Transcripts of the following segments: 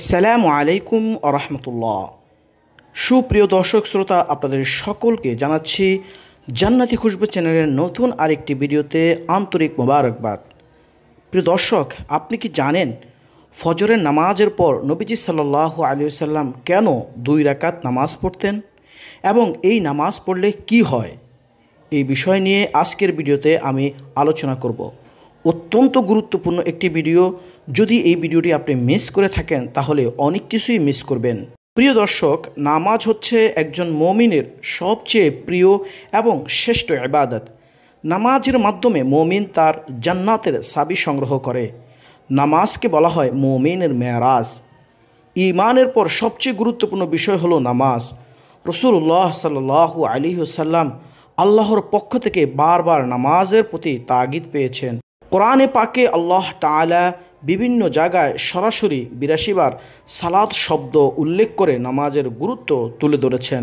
আসসালামু আলাইকুম আরহামতুল্লাহ সুপ্রিয় দর্শক শ্রোতা আপনাদের সকলকে জানাচ্ছি জান্নাতি খুশবু চ্যানেলের নতুন আরেকটি ভিডিওতে আন্তরিক মোবারকবাদ প্রিয় দর্শক আপনি কি জানেন ফজরের নামাজের পর নবীজি সাল্লাহ আলী সাল্লাম কেন দুই রাকাত নামাজ পড়তেন এবং এই নামাজ পড়লে কি হয় এই বিষয় নিয়ে আজকের ভিডিওতে আমি আলোচনা করব অত্যন্ত গুরুত্বপূর্ণ একটি ভিডিও যদি এই ভিডিওটি আপনি মিস করে থাকেন তাহলে অনেক কিছুই মিস করবেন প্রিয় দর্শক নামাজ হচ্ছে একজন মমিনের সবচেয়ে প্রিয় এবং শ্রেষ্ঠ ইবাদত নামাজের মাধ্যমে মমিন তার জান্নাতের সাবি সংগ্রহ করে নামাজকে বলা হয় মমিনের মেয়ারাজ ইমানের পর সবচেয়ে গুরুত্বপূর্ণ বিষয় হলো নামাজ রসুল্লাহ সাল্লাহ আলী সাল্লাম আল্লাহর পক্ষ থেকে বারবার নামাজের প্রতি তাগিদ পেয়েছেন কোরআনে পাকে আল্লাহ তালা বিভিন্ন জায়গায় সরাসরি বিরাশিবার সালাদ শব্দ উল্লেখ করে নামাজের গুরুত্ব তুলে ধরেছেন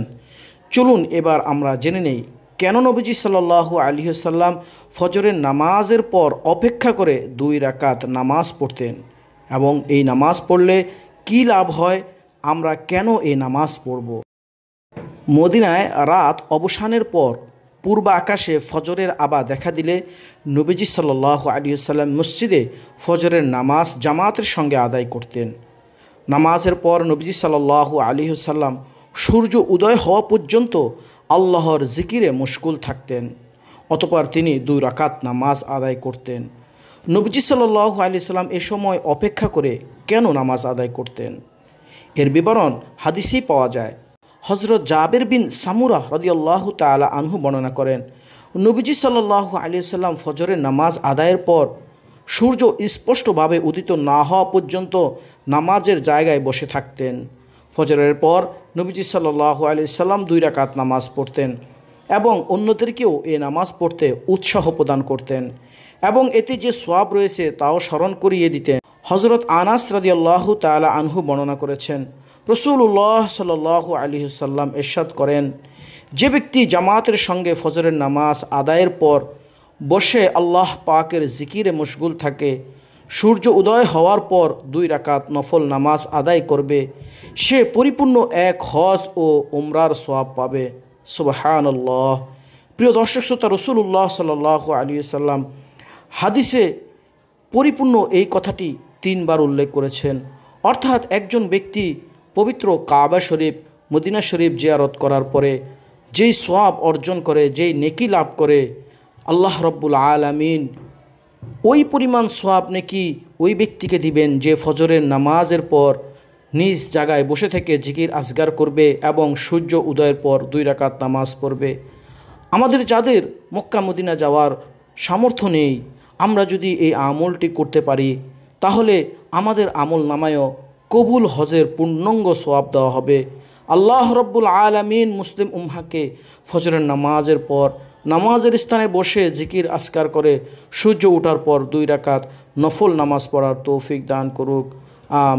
চলুন এবার আমরা জেনে নেই কেন নবীজি সাল্লাল্লাহু আলী সাল্লাম ফজরের নামাজের পর অপেক্ষা করে দুই রাকাত নামাজ পড়তেন এবং এই নামাজ পড়লে কি লাভ হয় আমরা কেন এই নামাজ পড়ব মদিনায় রাত অবসানের পর পূর্ব আকাশে ফজরের আবা দেখা দিলে নবীজি সাল্লাহ সাল্লাম মসজিদে ফজরের নামাজ জামাতের সঙ্গে আদায় করতেন নামাজের পর নবীজি সাল্লাহ সাল্লাম সূর্য উদয় হওয়া পর্যন্ত আল্লাহর জিকিরে মুশকুল থাকতেন অতপর তিনি দুই রাকাত নামাজ আদায় করতেন নবীজি সাল্লাহ আলী সাল্লাম এ সময় অপেক্ষা করে কেন নামাজ আদায় করতেন এর বিবরণ হাদিসেই পাওয়া যায় হজরত জাবের বিন সামুরা হদিয়াল্লাহ তালা আনহু বর্ণনা করেন নবীজি সাল্লাহ আলিয়া সাল্লাম ফজরের নামাজ আদায়ের পর সূর্য স্পষ্টভাবে উদিত না হওয়া পর্যন্ত নামাজের জায়গায় বসে থাকতেন ফজরের পর নবীজি আলি সাল্লাম দুই রাকাত নামাজ পড়তেন এবং অন্যদেরকেও এ নামাজ পড়তে উৎসাহ প্রদান করতেন এবং এতে যে সোয়াব রয়েছে তাও স্মরণ করিয়ে দিতেন হজরত আনাস রাজিয়াল্লাহ তালা আনহু বর্ণনা করেছেন রসুল্লাহ সাল আলী সাল্লাম এরশাদ করেন যে ব্যক্তি জামাতের সঙ্গে ফজরের নামাজ আদায়ের পর বসে আল্লাহ পাকের জিকিরে মশগুল থাকে সূর্য উদয় হওয়ার পর দুই রাকাত নফল নামাজ আদায় করবে সে পরিপূর্ণ এক হজ ও উমরার সোয়াব পাবে সুবাহান আল্লাহ প্রিয় দর্শক শ্রোতা রসুল্লাহ সাল আলী সাল্লাম হাদিসে পরিপূর্ণ এই কথাটি তিনবার উল্লেখ করেছেন অর্থাৎ একজন ব্যক্তি পবিত্র কাবা শরীফ মদিনা শরীফ জিয়ারত করার পরে যেই সোয়াব অর্জন করে যেই নেকি লাভ করে আল্লাহ রব্বুল আলমিন ওই পরিমাণ সোয়াব নেকি ওই ব্যক্তিকে দিবেন যে ফজরের নামাজের পর নিজ জায়গায় বসে থেকে জিকির আজগার করবে এবং সূর্য উদয়ের পর দুই রাকাত নামাজ পড়বে আমাদের যাদের মক্কা মদিনা যাওয়ার সামর্থ্য নেই আমরা যদি এই আমলটি করতে পারি তাহলে আমাদের আমল নামায়ও কবুল হজের পূর্ণাঙ্গ সোয়াব দেওয়া হবে আল্লাহ রব্বুল আলমিন মুসলিম উম্মাকে ফজরের নামাজের পর নামাজের স্থানে বসে জিকির আস্কার করে সূর্য ওঠার পর দুই রাকাত নফল নামাজ পড়ার তৌফিক দান করুক আম